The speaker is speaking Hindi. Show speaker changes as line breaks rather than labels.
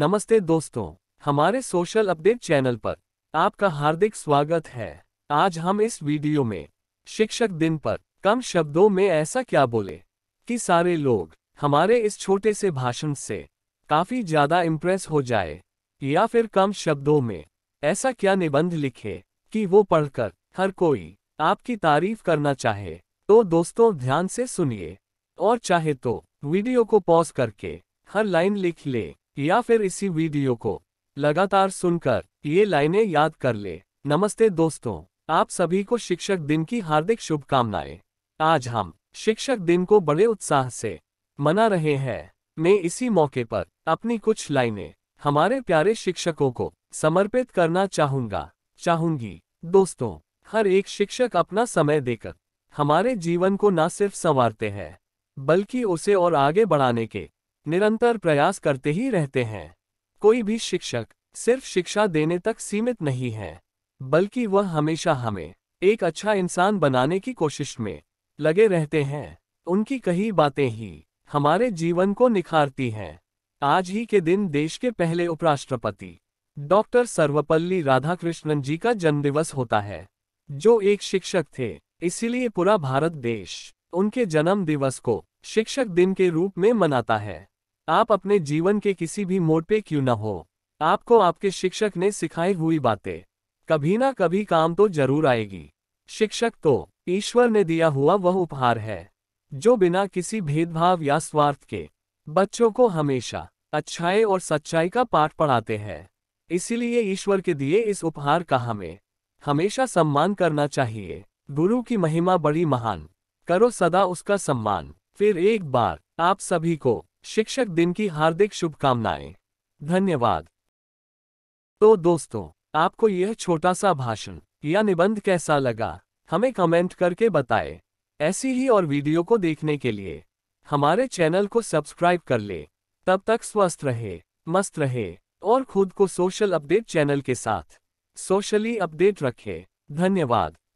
नमस्ते दोस्तों हमारे सोशल अपडेट चैनल पर आपका हार्दिक स्वागत है आज हम इस वीडियो में शिक्षक दिन पर कम शब्दों में ऐसा क्या बोले कि सारे लोग हमारे इस छोटे से भाषण से काफी ज्यादा इम्प्रेस हो जाए या फिर कम शब्दों में ऐसा क्या निबंध लिखे कि वो पढ़कर हर कोई आपकी तारीफ करना चाहे तो दोस्तों ध्यान से सुनिए और चाहे तो वीडियो को पॉज करके हर लाइन लिख ले या फिर इसी वीडियो को लगातार सुनकर ये लाइनें याद कर ले नमस्ते दोस्तों आप सभी को शिक्षक दिन की हार्दिक शुभकामनाएं आज हम शिक्षक दिन को बड़े उत्साह से मना रहे हैं मैं इसी मौके पर अपनी कुछ लाइनें हमारे प्यारे शिक्षकों को समर्पित करना चाहूंगा चाहूंगी दोस्तों हर एक शिक्षक अपना समय देकर हमारे जीवन को न सिर्फ संवारते हैं बल्कि उसे और आगे बढ़ाने के निरंतर प्रयास करते ही रहते हैं कोई भी शिक्षक सिर्फ शिक्षा देने तक सीमित नहीं है बल्कि वह हमेशा हमें एक अच्छा इंसान बनाने की कोशिश में लगे रहते हैं उनकी कही बातें ही हमारे जीवन को निखारती हैं आज ही के दिन देश के पहले उपराष्ट्रपति डॉक्टर सर्वपल्ली राधाकृष्णन जी का जन्मदिवस होता है जो एक शिक्षक थे इसीलिए पूरा भारत देश उनके जन्म दिवस को शिक्षक दिन के रूप में मनाता है आप अपने जीवन के किसी भी मोड पे क्यों ना हो आपको आपके शिक्षक ने सिखाई हुई बातें कभी ना कभी काम तो जरूर आएगी शिक्षक तो ईश्वर ने दिया हुआ वह उपहार है जो बिना किसी भेदभाव या स्वार्थ के बच्चों को हमेशा अच्छाई और सच्चाई का पाठ पढ़ाते हैं इसीलिए ईश्वर के दिए इस उपहार का हमें हमेशा सम्मान करना चाहिए गुरु की महिमा बड़ी महान करो सदा उसका सम्मान फिर एक बार आप सभी को शिक्षक दिन की हार्दिक शुभकामनाएं धन्यवाद तो दोस्तों आपको यह छोटा सा भाषण या निबंध कैसा लगा हमें कमेंट करके बताएं। ऐसी ही और वीडियो को देखने के लिए हमारे चैनल को सब्सक्राइब कर ले तब तक स्वस्थ रहे मस्त रहे और खुद को सोशल अपडेट चैनल के साथ सोशली अपडेट रखें धन्यवाद